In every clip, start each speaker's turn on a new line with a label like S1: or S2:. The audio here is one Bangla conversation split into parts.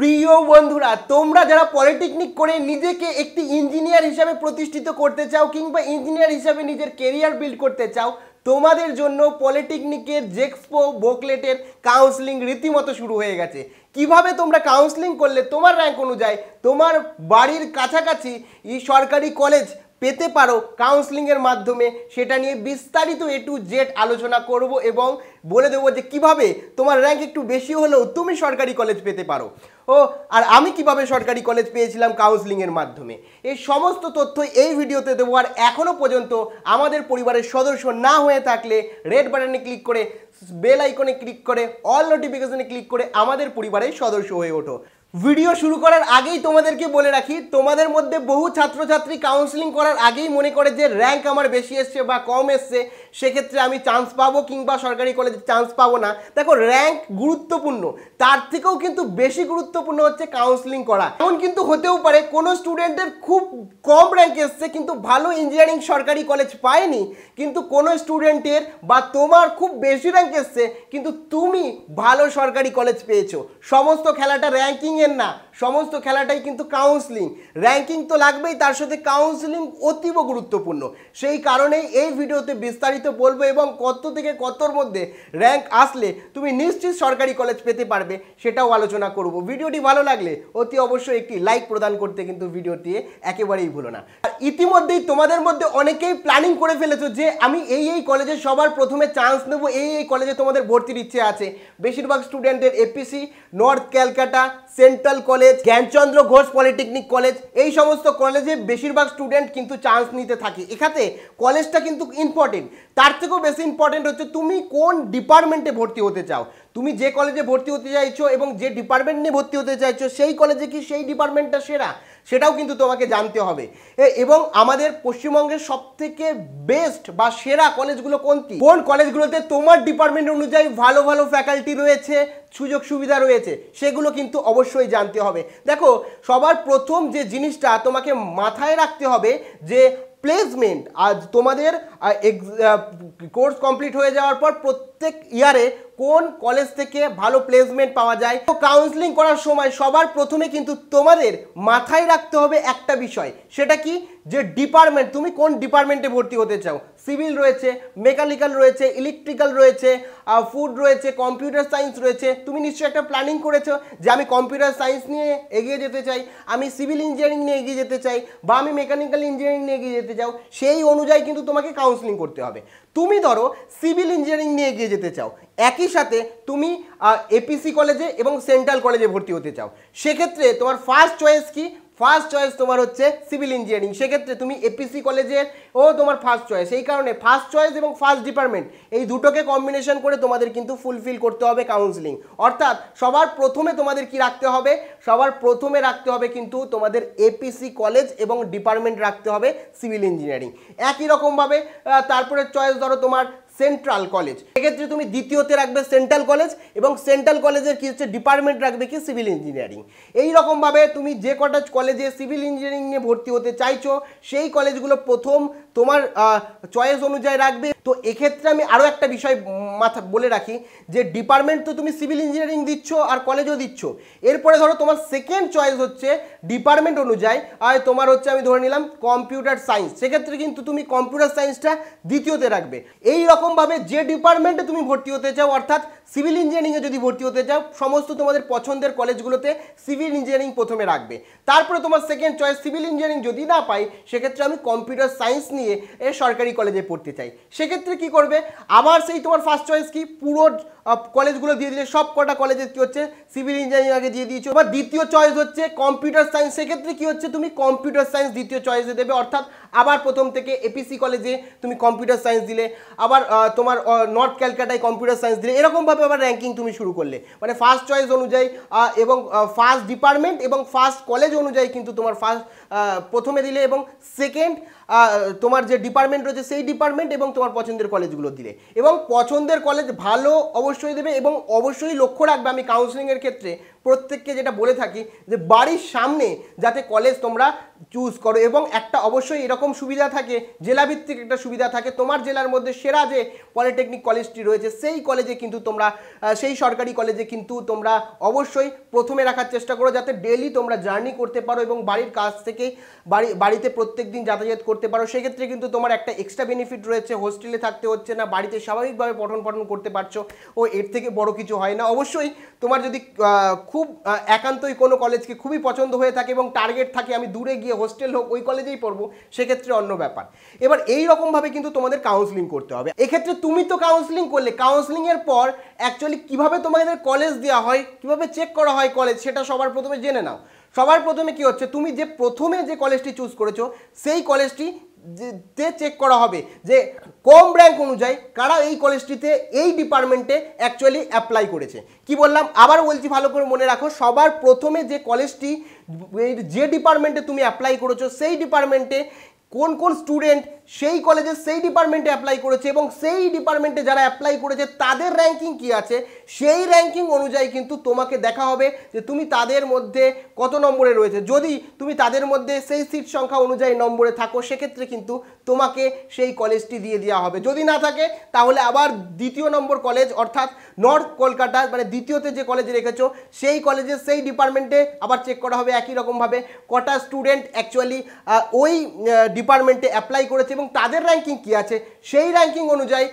S1: প্রিয় বন্ধুরা তোমরা যারা পলিটেকনিক করে নিজেকে একটি ইঞ্জিনিয়ার হিসাবে প্রতিষ্ঠিত করতে চাও কিংবা ইঞ্জিনিয়ার হিসাবে নিজের কেরিয়ার বিল্ড করতে চাও তোমাদের জন্য পলিটেকনিকের জেক্সপো বোকলেটের কাউন্সিলিং রীতিমতো শুরু হয়ে গেছে কিভাবে তোমরা কাউন্সেলিং করলে তোমার র্যাঙ্ক অনুযায়ী তোমার বাড়ির কাছাকাছি এই সরকারি কলেজ পেতে পারো কাউন্সেলিংয়ের মাধ্যমে সেটা নিয়ে বিস্তারিত এ টু জেড আলোচনা করব এবং বলে দেবো যে কিভাবে তোমার র্যাঙ্ক একটু বেশি হলেও তুমি সরকারি কলেজ পেতে পারো ও আর আমি কিভাবে সরকারি কলেজ পেয়েছিলাম কাউন্সেলিংয়ের মাধ্যমে এই সমস্ত তথ্য এই ভিডিওতে দেবো আর এখনও পর্যন্ত আমাদের পরিবারের সদস্য না হয়ে থাকলে রেড বাটনে ক্লিক করে বেল আইকনে ক্লিক করে অল নোটিফিকেশনে ক্লিক করে আমাদের পরিবারের সদস্য হয়ে ওঠো ভিডিও শুরু করার আগেই তোমাদেরকে বলে রাখি তোমাদের মধ্যে বহু ছাত্রছাত্রী কাউন্সিলিং করার আগেই মনে করে যে র্যাঙ্ক আমার বেশি এসছে বা কম এসছে সেক্ষেত্রে আমি চান্স পাবো কিংবা সরকারি কলেজে চান্স পাবো না দেখো র্যাঙ্ক গুরুত্বপূর্ণ তার থেকেও কিন্তু বেশি গুরুত্বপূর্ণ হচ্ছে কাউন্সিলিং করা এমন কিন্তু হতেও পারে কোনো স্টুডেন্টের খুব কম র্যাঙ্ক এসছে কিন্তু ভালো ইঞ্জিনিয়ারিং সরকারি কলেজ পায়নি কিন্তু কোনো স্টুডেন্টের বা তোমার খুব বেশি র্যাঙ্ক এসছে কিন্তু তুমি ভালো সরকারি কলেজ পেয়েছো সমস্ত খেলাটা র্যাঙ্কিং র্যাঙ্কিংয়ের না সমস্ত খেলাটাই কিন্তু কাউন্সিলিং র্যাঙ্কিং তো লাগবেই তার সাথে কাউন্সিলিং অতীব গুরুত্বপূর্ণ সেই কারণেই এই ভিডিওতে বিস্তারিত বলবো এবং কত থেকে কতর মধ্যে র্যাঙ্ক আসলে তুমি নিশ্চিত সরকারি কলেজ পেতে পারবে সেটাও আলোচনা করব ভিডিওটি ভালো লাগলে অতি অবশ্যই একটি লাইক প্রদান করতে কিন্তু ভিডিওটি একেবারেই ভুলো না ইতিমধ্যেই তোমাদের মধ্যে অনেকেই প্ল্যানিং করে ফেলেছো যে আমি এই এই কলেজে সবার প্রথমে চান্স নেব এই এই কলেজে তোমাদের ভর্তির ইচ্ছে আছে বেশিরভাগ স্টুডেন্টদের A P C north Calcutta central college Gyanchandra Ghosh polytechnic college এই সমস্ত কলেজে বেশিরভাগ স্টুডেন্ট কিন্তু চান্স নিতে থাকে এখানে কলেজটা কিন্তু ইম্পর্টেন্ট তার থেকেও বেশি ইম্পর্টেন্ট হচ্ছে তুমি কোন ডিপার্টমেন্টে ভর্তি হতে চাও তুমি যে কলেজে ভর্তি হতে চাইছো এবং যে ডিপার্টমেন্ট নিয়ে ভর্তি হতে চাইছো সেই কলেজে কি সেই ডিপার্টমেন্টটা সেরা সেটাও কিন্তু তোমাকে জানতে হবে এবং আমাদের পশ্চিমবঙ্গের সবথেকে বেস্ট বা সেরা কলেজগুলো কোনটি কোন কলেজগুলোতে তোমার ডিপার্টমেন্ট অনুযায়ী ভালো ভালো ফ্যাকাল্টি রয়েছে সুযোগ সুবিধা রয়েছে সেগুলো কিন্তু অবশ্যই জানতে হবে দেখো সবার প্রথম যে জিনিসটা তোমাকে মাথায় রাখতে হবে যে প্লেসমেন্ট আজ তোমাদের কোর্স কমপ্লিট হয়ে যাওয়ার পর প্রত্যেক ইয়ারে কোন কলেজ থেকে ভালো প্লেসমেন্ট পাওয়া যায় তো কাউন্সিলিং করার সময় সবার প্রথমে কিন্তু তোমাদের মাথায় রাখতে হবে একটা বিষয় সেটা কি যে ডিপার্টমেন্ট তুমি কোন ডিপার্টমেন্টে ভর্তি হতে চাও সিভিল রয়েছে মেকানিক্যাল রয়েছে ইলেকট্রিক্যাল রয়েছে ফুড রয়েছে কম্পিউটার সায়েন্স রয়েছে তুমি নিশ্চয়ই একটা প্ল্যানিং করেছো যে আমি কম্পিউটার সায়েন্স নিয়ে এগিয়ে যেতে চাই আমি সিভিল ইঞ্জিনিয়ারিং নিয়ে এগিয়ে যেতে চাই বা আমি মেকানিক্যাল ইঞ্জিনিয়ারিং নিয়ে এগিয়ে যেতে চাও সেই অনুযায়ী কিন্তু তোমাকে কাউন্সিলিং করতে হবে তুমি ধরো সিভিল ইঞ্জিনিয়ারিং নিয়ে এগিয়ে যেতে চাও একই সাথে তুমি এপিসি কলেজে এবং সেন্ট্রাল কলেজে ভর্তি হতে চাও সেক্ষেত্রে তোমার ফার্স্ট চয়েস কী ফার্স্ট চয়েস তোমার হচ্ছে সিভিল ইঞ্জিনিয়ারিং সেক্ষেত্রে তুমি এপিসি কলেজের ও তোমার ফার্স্ট চয়েস এই কারণে ফার্স্ট চয়েস এবং ফার্স্ট ডিপার্টমেন্ট এই দুটোকে কম্বিনেশন করে তোমাদের কিন্তু ফুলফিল করতে হবে কাউন্সিলিং অর্থাৎ সবার প্রথমে তোমাদের কি রাখতে হবে সবার প্রথমে রাখতে হবে কিন্তু তোমাদের এপিসি কলেজ এবং ডিপার্টমেন্ট রাখতে হবে সিভিল ইঞ্জিনিয়ারিং একই রকমভাবে তারপরে চয়েস ধরো তোমার সেন্ট্রাল কলেজ এক্ষেত্রে তুমি দ্বিতীয়তে রাখবে সেন্ট্রাল কলেজ এবং সেন্ট্রাল কলেজের কি হচ্ছে ডিপার্টমেন্ট রাখবে কি সিভিল ইঞ্জিনিয়ারিং এই রকমভাবে তুমি যে কটা কলেজে সিভিল ইঞ্জিনিয়ারিং নিয়ে ভর্তি হতে চাইছো সেই কলেজগুলো প্রথম তোমার চয়েস অনুযায়ী রাখবে তো এক্ষেত্রে আমি আরও একটা বিষয় মাথা বলে রাখি যে ডিপার্টমেন্ট তো তুমি সিভিল ইঞ্জিনিয়ারিং দিচ্ছ আর কলেজও দিচ্ছ এরপরে ধরো তোমার সেকেন্ড চয়েস হচ্ছে ডিপার্টমেন্ট অনুযায়ী আর তোমার হচ্ছে আমি ধরে নিলাম কম্পিউটার সায়েন্স সেক্ষেত্রে কিন্তু তুমি কম্পিউটার সায়েন্সটা দ্বিতীয়তে রাখবে এই রকমভাবে যে ডিপার্টমেন্টে তুমি ভর্তি হতে চাও অর্থাৎ সিভিল ইঞ্জিনিয়ারিংয়ে যদি ভর্তি হতে চাও সমস্ত তোমাদের পছন্দের কলেজগুলোতে সিভিল ইঞ্জিনিয়ারিং প্রথমে রাখবে তারপরে তোমার সেকেন্ড চয়েস সিভিল ইঞ্জিনিয়ারিং যদি না পাই সেক্ষেত্রে আমি কম্পিউটার সায়েন্স নিয়ে নিয়ে এ সরকারি কলেজে পড়তে চাই সেক্ষেত্রে কি করবে আবার সেই তোমার ফার্স্ট চয়েস কি পুরো কলেজগুলো দিয়ে দিলে সব কটা কলেজে কী হচ্ছে সিভিল ইঞ্জিনিয়ারিং আগে দিয়ে দিয়েছো বা দ্বিতীয় চয়েস হচ্ছে কম্পিউটার সায়েন্স সেক্ষেত্রে কি হচ্ছে তুমি কম্পিউটার সায়েন্স দ্বিতীয় চয়েসে দেবে অর্থাৎ আবার প্রথম থেকে এপিসি কলেজে তুমি কম্পিউটার সায়েন্স দিলে আবার তোমার নর্থ ক্যালকাটায় কম্পিউটার সায়েন্স দিলে এরকমভাবে আবার র্যাঙ্কিং তুমি শুরু করলে মানে ফার্স্ট চয়েস অনুযায়ী এবং ফার্স্ট ডিপার্টমেন্ট এবং ফার্স্ট কলেজ অনুযায়ী কিন্তু তোমার ফার্স্ট প্রথমে দিলে এবং সেকেন্ড তোমার যে ডিপার্টমেন্ট রয়েছে সেই ডিপার্টমেন্ট এবং তোমার পছন্দের কলেজগুলো দিলে এবং পছন্দের কলেজ ভালো অবশ্যই দেবে এবং অবশ্যই লক্ষ্য রাখবে আমি কাউন্সিলিংয়ের ক্ষেত্রে প্রত্যেককে যেটা বলে থাকি যে বাড়ির সামনে যাতে কলেজ তোমরা চুজ করো এবং একটা অবশ্যই এরকম সুবিধা থাকে জেলাভিত্তিক একটা সুবিধা থাকে তোমার জেলার মধ্যে সেরা যে পলিটেকনিক কলেজটি রয়েছে সেই কলেজে কিন্তু তোমরা সেই সরকারি কলেজে কিন্তু তোমরা অবশ্যই প্রথমে রাখার চেষ্টা করো যাতে ডেলি তোমরা জার্নি করতে পারো এবং বাড়ির কাছ থেকে বাড়ি বাড়িতে প্রত্যেক দিন যাতায়াত করতে পারো সেক্ষেত্রে কিন্তু তোমার একটা এক্সট্রা বেনিফিট রয়েছে হোস্টেলে থাকতে হচ্ছে না বাড়িতে স্বাভাবিকভাবে পঠন পঠন করতে পারছো ও এর থেকে বড় কিছু হয় না অবশ্যই তোমার যদি খুব একান্তই কোনো কলেজকে খুবই পছন্দ হয়ে থাকে এবং টার্গেট থাকে আমি দূরে গিয়ে হোস্টেল হোক ওই কলেজেই পড়বো সেক্ষেত্রে অন্য ব্যাপার এবার এই রকমভাবে কিন্তু তোমাদের কাউন্সিলিং করতে হবে এক্ষেত্রে তুমি তো কাউন্সিলিং করলে কাউন্সিলিংয়ের পর অ্যাকচুয়ালি কিভাবে তোমাদের কলেজ দেওয়া হয় কিভাবে চেক করা হয় কলেজ সেটা সবার প্রথমে জেনে নাও সবার প্রথমে কি হচ্ছে তুমি যে প্রথমে যে কলেজটি চুজ করেছো সেই কলেজটি তে চেক করা হবে যে কম র্যাঙ্ক অনুযায়ী কারা এই কলেজটিতে এই ডিপার্টমেন্টে অ্যাকচুয়ালি অ্যাপ্লাই করেছে কি বললাম আবার বলছি ভালো করে মনে রাখো সবার প্রথমে যে কলেজটি যে ডিপার্টমেন্টে তুমি অ্যাপ্লাই করেছো সেই ডিপার্টমেন্টে কোন কোন স্টুডেন্ট সেই কলেজে সেই ডিপার্টমেন্টে অ্যাপ্লাই করেছে এবং সেই ডিপার্টমেন্টে যারা অ্যাপ্লাই করেছে তাদের র্যাঙ্কিং কি আছে সেই র্যাঙ্কিং অনুযায়ী কিন্তু তোমাকে দেখা হবে যে তুমি তাদের মধ্যে কত নম্বরে রয়েছে যদি তুমি তাদের মধ্যে সেই সিট সংখ্যা অনুযায়ী নম্বরে থাকো সেক্ষেত্রে কিন্তু তোমাকে সেই কলেজটি দিয়ে দেওয়া হবে যদি না থাকে তাহলে আবার দ্বিতীয় নম্বর কলেজ অর্থাৎ নর্থ কলকাতা মানে দ্বিতীয়তে যে কলেজ রেখেছো সেই কলেজে সেই ডিপার্টমেন্টে আবার চেক করা হবে একই রকমভাবে কটা স্টুডেন্ট অ্যাকচুয়ালি ওই ডিপার্টমেন্টে অ্যাপ্লাই করেছে এবং তাদের র্যাঙ্কিং কী আছে সেই র্যাঙ্কিং অনুযায়ী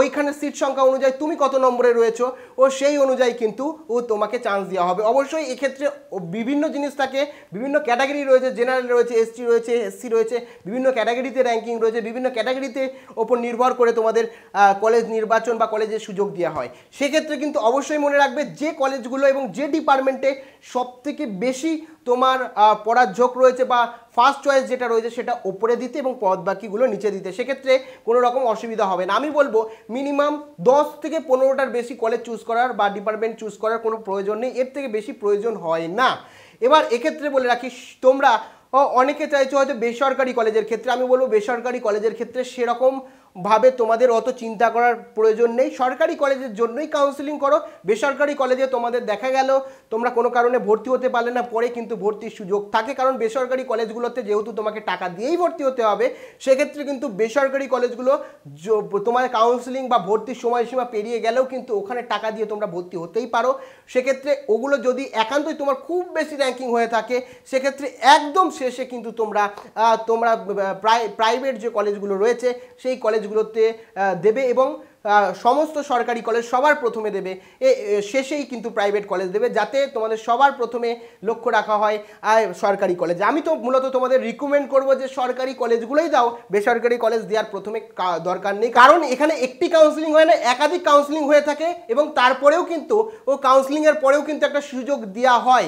S1: ওইখানে সিট সংখ্যা অনুযায়ী তুমি কত নম্বরে রয়েছো ও সেই অনুযায়ী কিন্তু ও তোমাকে চান্স দেওয়া হবে অবশ্যই এক্ষেত্রে বিভিন্ন জিনিস থাকে বিভিন্ন ক্যাটাগরি রয়েছে জেনারেল রয়েছে এসটি রয়েছে এসসি রয়েছে বিভিন্ন ক্যাটাগরি ক্যাটাগরিতে র্যাঙ্কিং রয়েছে বিভিন্ন ক্যাটাগরিতে ওপর নির্ভর করে তোমাদের কলেজ নির্বাচন বা কলেজের সুযোগ দেওয়া হয় সেক্ষেত্রে কিন্তু অবশ্যই মনে রাখবে যে কলেজগুলো এবং যে ডিপার্টমেন্টে সবথেকে বেশি তোমার পড়ার ঝোঁক রয়েছে বা ফার্স্ট চয়েস যেটা রয়েছে সেটা ওপরে দিতে এবং পদ বাকিগুলো নিচে দিতে সেক্ষেত্রে কোনো রকম অসুবিধা হবে না আমি বলবো মিনিমাম দশ থেকে পনেরোটার বেশি কলেজ চুজ করার বা ডিপার্টমেন্ট চুজ করার কোনো প্রয়োজন নেই এর থেকে বেশি প্রয়োজন হয় না এবার এক্ষেত্রে বলে রাখি তোমরা অনেকে চাইছো হয়তো বেসরকারি কলেজের ক্ষেত্রে আমি বলবো বেসরকারি কলেজের ক্ষেত্রে সেরকম ভাবে তোমাদের অত চিন্তা করার প্রয়োজন নেই সরকারি কলেজের জন্যই কাউন্সিলিং করো বেসরকারি কলেজে তোমাদের দেখা গেল তোমরা কোনো কারণে ভর্তি হতে পারলে না পরে কিন্তু ভর্তির সুযোগ থাকে কারণ বেসরকারি কলেজগুলোতে যেহেতু তোমাকে টাকা দিয়েই ভর্তি হতে হবে সেক্ষেত্রে কিন্তু বেসরকারি কলেজগুলো তোমার কাউন্সিলিং বা ভর্তির সময়সীমা পেরিয়ে গেলেও কিন্তু ওখানে টাকা দিয়ে তোমরা ভর্তি হতেই পারো সেক্ষেত্রে ওগুলো যদি একান্তই তোমার খুব বেশি র্যাঙ্কিং হয়ে থাকে সেক্ষেত্রে একদম শেষে কিন্তু তোমরা তোমরা প্রায় প্রাইভেট যে কলেজগুলো রয়েছে সেই কলেজ কলেজগুলোতে দেবে এবং সমস্ত সরকারি কলেজ সবার প্রথমে দেবে এ শেষেই কিন্তু প্রাইভেট কলেজ দেবে যাতে তোমাদের সবার প্রথমে লক্ষ্য রাখা হয় সরকারি কলেজ আমি তো মূলত তোমাদের রিকমেন্ড করব যে সরকারি কলেজগুলোই দাও বেসরকারি কলেজ দেওয়ার প্রথমে দরকার নেই কারণ এখানে একটি কাউন্সিলিং হয় না একাধিক কাউন্সিলিং হয়ে থাকে এবং তারপরেও কিন্তু ও কাউন্সিলিংয়ের পরেও কিন্তু একটা সুযোগ দেওয়া হয়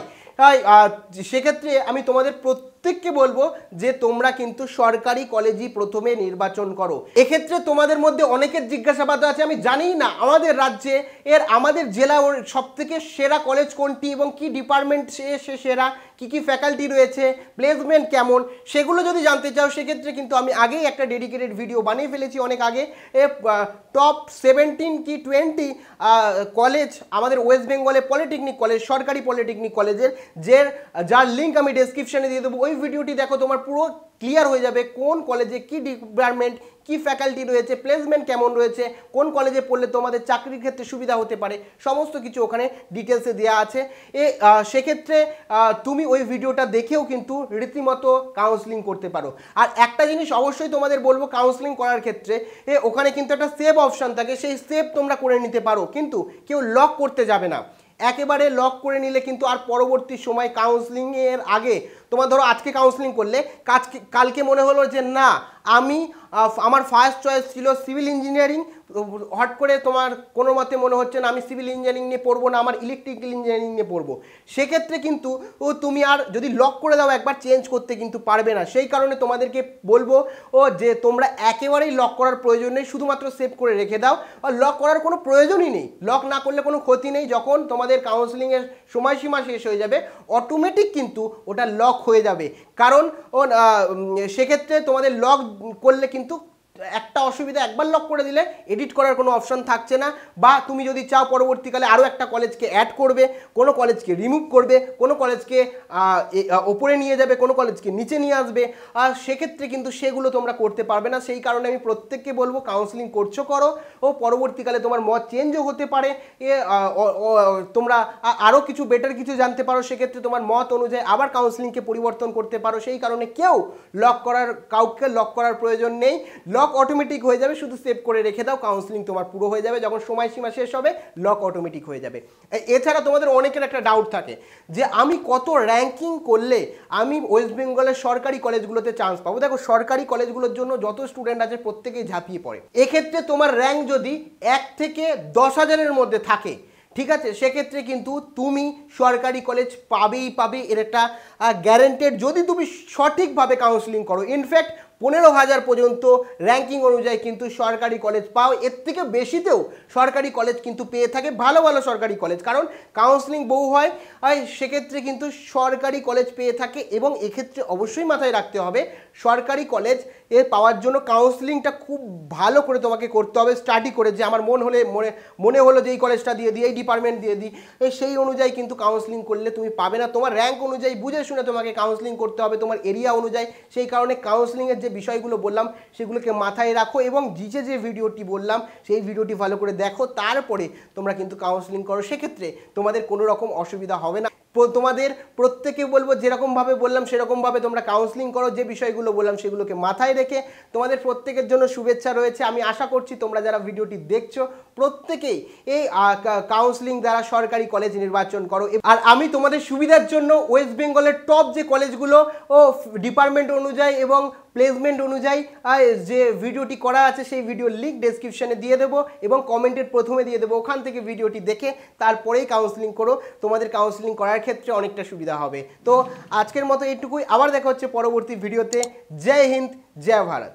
S1: সেক্ষেত্রে আমি তোমাদের প্রত্যেক প্রত্যেককে বলবো যে তোমরা কিন্তু সরকারি কলেজই প্রথমে নির্বাচন করো এক্ষেত্রে তোমাদের মধ্যে অনেকের জিজ্ঞাসাবাদ আছে আমি জানি না আমাদের রাজ্যে এর আমাদের জেলা সব থেকে সেরা কলেজ কোনটি এবং কি ডিপার্টমেন্ট সে সে সেরা কী কী ফ্যাকাল্টি রয়েছে প্লেসমেন্ট কেমন সেগুলো যদি জানতে চাও সেক্ষেত্রে কিন্তু আমি আগেই একটা ডেডিকেটেড ভিডিও বানিয়ে ফেলেছি অনেক আগে এ টপ সেভেন্টিন কি টোয়েন্টি কলেজ আমাদের ওয়েস্ট বেঙ্গলে পলিটেকনিক কলেজ সরকারি পলিটেকনিক কলেজের যে যার লিঙ্ক আমি ডেসক্রিপশানে দিয়ে দেবো ওই ওই ভিডিওটি দেখো তোমার পুরো ক্লিয়ার হয়ে যাবে কোন কলেজে কি ডিপার্টমেন্ট কি ফ্যাকাল্টি রয়েছে প্লেসমেন্ট কেমন রয়েছে কোন কলেজে পড়লে তোমাদের চাকরির ক্ষেত্রে সুবিধা হতে পারে সমস্ত কিছু ওখানে ডিটেলসে দেওয়া আছে এ সেক্ষেত্রে তুমি ওই ভিডিওটা দেখেও কিন্তু রীতিমতো কাউন্সিলিং করতে পারো আর একটা জিনিস অবশ্যই তোমাদের বলবো কাউন্সিলিং করার ক্ষেত্রে এ ওখানে কিন্তু একটা সেভ অপশান থাকে সেই সেভ তোমরা করে নিতে পারো কিন্তু কেউ লক করতে যাবে না একেবারে লক করে নিলে কিন্তু আর পরবর্তী সময় কাউন্সেলিংয়ের আগে তোমার ধরো আজকে কাউন্সেলিং করলে কাজকে কালকে মনে হলো যে না আমি আমার ফার্স্ট চয়েস ছিল সিভিল ইঞ্জিনিয়ারিং হট করে তোমার কোনো মতে মনে হচ্ছে না আমি সিভিল ইঞ্জিনিয়ারিং নিয়ে পড়বো না আমার ইলেকট্রিক্যাল ইঞ্জিনিয়ারিং নিয়ে পড়বো সেক্ষেত্রে কিন্তু ও তুমি আর যদি লক করে দাও একবার চেঞ্জ করতে কিন্তু পারবে না সেই কারণে তোমাদেরকে বলবো ও যে তোমরা একেবারেই লক করার প্রয়োজন নেই শুধুমাত্র সেভ করে রেখে দাও আর লক করার কোনো প্রয়োজনই নেই লক না করলে কোনো ক্ষতি নেই যখন তোমাদের কাউন্সিলিংয়ের সময়সীমা শেষ হয়ে যাবে অটোমেটিক কিন্তু ওটা লক হয়ে যাবে কারণ ও সেক্ষেত্রে তোমাদের লক করলে কিন্তু একটা অসুবিধা একবার লক করে দিলে এডিট করার কোনো অপশান থাকছে না বা তুমি যদি চাও পরবর্তীকালে আরও একটা কলেজকে অ্যাড করবে কোনো কলেজকে রিমুভ করবে কোনো কলেজকে ওপরে নিয়ে যাবে কোনো কলেজকে নিচে নিয়ে আসবে আর সেক্ষেত্রে কিন্তু সেগুলো তোমরা করতে পারবে না সেই কারণে আমি প্রত্যেককে বলবো কাউন্সিলিং করছো করো ও পরবর্তীকালে তোমার মত চেঞ্জও হতে পারে এ তোমরা আরও কিছু বেটার কিছু জানতে পারো সেক্ষেত্রে তোমার মত অনুযায়ী আবার কাউন্সিলিংকে পরিবর্তন করতে পারো সেই কারণে কেউ লক করার কাউকে লক করার প্রয়োজন নেই লক লক অটোমেটিক হয়ে যাবে শুধু সেভ করে রেখে দাও কাউন্সিলিং তোমার পুরো হয়ে যাবে যখন সময়সীমা শেষ হবে লক অটোমেটিক হয়ে যাবে এছাড়া তোমাদের অনেকের একটা ডাউট থাকে যে আমি কত র্যাঙ্কিং করলে আমি ওয়েস্ট বেঙ্গলের সরকারি কলেজগুলোতে চান্স পাবো দেখো সরকারি কলেজগুলোর জন্য যত স্টুডেন্ট আছে প্রত্যেকেই ঝাঁপিয়ে পড়ে এক্ষেত্রে তোমার র্যাঙ্ক যদি এক থেকে দশ হাজারের মধ্যে থাকে ঠিক আছে সেক্ষেত্রে কিন্তু তুমি সরকারি কলেজ পাবেই পাবে এর একটা গ্যারেন্টেড যদি তুমি সঠিকভাবে কাউন্সিলিং করো ইনফ্যাক্ট পনেরো হাজার পর্যন্ত র্যাঙ্কিং অনুযায়ী কিন্তু সরকারি কলেজ পাও এর থেকে বেশিতেও সরকারি কলেজ কিন্তু পেয়ে থাকে ভালো ভালো সরকারি কলেজ কারণ কাউন্সিলিং বহু হয় সেক্ষেত্রে কিন্তু সরকারি কলেজ পেয়ে থাকে এবং এক্ষেত্রে অবশ্যই মাথায় রাখতে হবে সরকারি কলেজ এ পাওয়ার জন্য কাউন্সিলিংটা খুব ভালো করে তোমাকে করতে হবে স্টাডি করে যে আমার মন হলে মনে মনে হলো যে এই কলেজটা দিয়ে দিই এই ডিপার্টমেন্ট দিয়ে দিই সেই অনুযায়ী কিন্তু কাউন্সিলিং করলে তুমি পাবে না তোমার র্যাঙ্ক অনুযায়ী বুঝে শুনে তোমাকে কাউন্সিলিং করতে হবে তোমার এরিয়া অনুযায়ী সেই কারণে কাউন্সিলিংয়ের যে বিষয়গুলো বললাম সেগুলোকে মাথায় রাখো এবং জিজে যে ভিডিওটি বললাম সেই ভিডিওটি ভালো করে দেখো তারপরে তোমরা কিন্তু কাউন্সিলিং করো সেক্ষেত্রে তোমাদের কোনো রকম অসুবিধা হবে না তোমাদের প্রত্যেকে বলবো যেরকমভাবে বললাম সেরকমভাবে তোমরা কাউন্সিলিং করো যে বিষয়গুলো বললাম সেগুলোকে মাথায় রেখে তোমাদের প্রত্যেকের জন্য শুভেচ্ছা রয়েছে আমি আশা করছি তোমরা যারা ভিডিওটি দেখছো প্রত্যেকেই এই কাউন্সিলিং দ্বারা সরকারি কলেজ নির্বাচন করো আর আমি তোমাদের সুবিধার জন্য ওয়েস্ট বেঙ্গলের টপ যে কলেজগুলো ও ডিপার্টমেন্ট অনুযায়ী এবং প্লেসমেন্ট অনুযায়ী যে ভিডিওটি করা আছে সেই ভিডিওর লিঙ্ক ডেসক্রিপশানে দিয়ে দেবো এবং কমেন্টের প্রথমে দিয়ে দেবো ওখান থেকে ভিডিওটি দেখে তারপরেই কাউন্সিলিং করো তোমাদের কাউন্সিলিং করার ক্ষেত্রে অনেকটা সুবিধা হবে তো আজকের মতো এটুকুই আবার দেখা হচ্ছে পরবর্তী ভিডিওতে জয় হিন্দ জয় ভারত